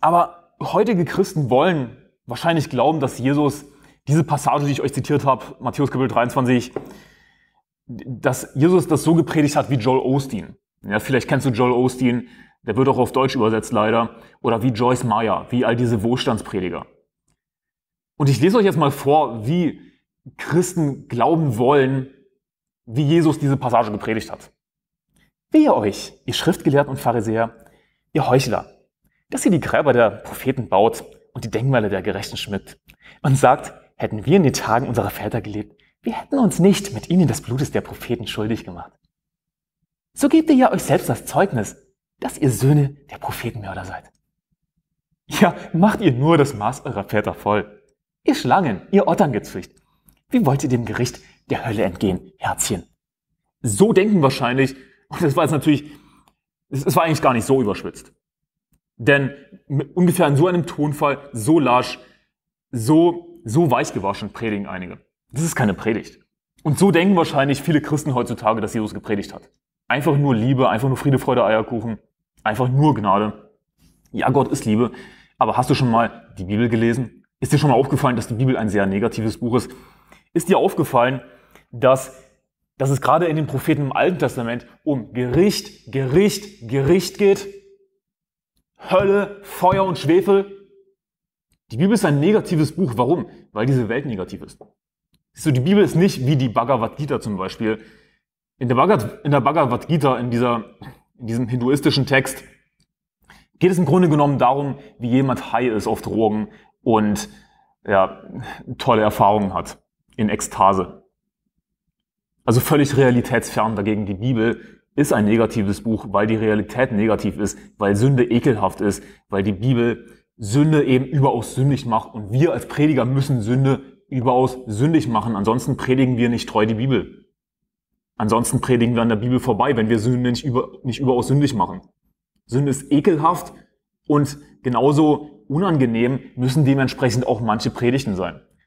Aber heutige Christen wollen wahrscheinlich glauben, dass Jesus diese Passage, die ich euch zitiert habe, Matthäus Kapitel 23, dass Jesus das so gepredigt hat wie Joel Osteen. Ja, vielleicht kennst du Joel Osteen, der wird auch auf Deutsch übersetzt leider, oder wie Joyce Meyer, wie all diese Wohlstandsprediger. Und ich lese euch jetzt mal vor, wie Christen glauben wollen, wie Jesus diese Passage gepredigt hat. Wehe euch, ihr Schriftgelehrten und Pharisäer, ihr Heuchler dass ihr die Gräber der Propheten baut und die Denkmäler der Gerechten schmückt. Und sagt, hätten wir in den Tagen unserer Väter gelebt, wir hätten uns nicht mit ihnen des Blutes der Propheten schuldig gemacht. So gebt ihr ja euch selbst das Zeugnis, dass ihr Söhne der Prophetenmörder seid. Ja, macht ihr nur das Maß eurer Väter voll. Ihr Schlangen, ihr Otterngezücht. Wie wollt ihr dem Gericht der Hölle entgehen, Herzchen? So denken wahrscheinlich, und das war jetzt natürlich, es war eigentlich gar nicht so überschwitzt. Denn ungefähr in so einem Tonfall, so lasch, so, so gewaschen predigen einige. Das ist keine Predigt. Und so denken wahrscheinlich viele Christen heutzutage, dass Jesus gepredigt hat. Einfach nur Liebe, einfach nur Friede, Freude, Eierkuchen, einfach nur Gnade. Ja, Gott ist Liebe, aber hast du schon mal die Bibel gelesen? Ist dir schon mal aufgefallen, dass die Bibel ein sehr negatives Buch ist? Ist dir aufgefallen, dass, dass es gerade in den Propheten im Alten Testament um Gericht, Gericht, Gericht geht? Hölle, Feuer und Schwefel. Die Bibel ist ein negatives Buch. Warum? Weil diese Welt negativ ist. Siehst du, die Bibel ist nicht wie die Bhagavad Gita zum Beispiel. In der, Bhagavad, in der Bhagavad Gita, in, dieser, in diesem hinduistischen Text, geht es im Grunde genommen darum, wie jemand high ist auf Drogen und ja, tolle Erfahrungen hat in Ekstase. Also völlig realitätsfern dagegen die Bibel, ist ein negatives Buch, weil die Realität negativ ist, weil Sünde ekelhaft ist, weil die Bibel Sünde eben überaus sündig macht und wir als Prediger müssen Sünde überaus sündig machen. Ansonsten predigen wir nicht treu die Bibel. Ansonsten predigen wir an der Bibel vorbei, wenn wir Sünde nicht, über, nicht überaus sündig machen. Sünde ist ekelhaft und genauso unangenehm müssen dementsprechend auch manche Predigten sein.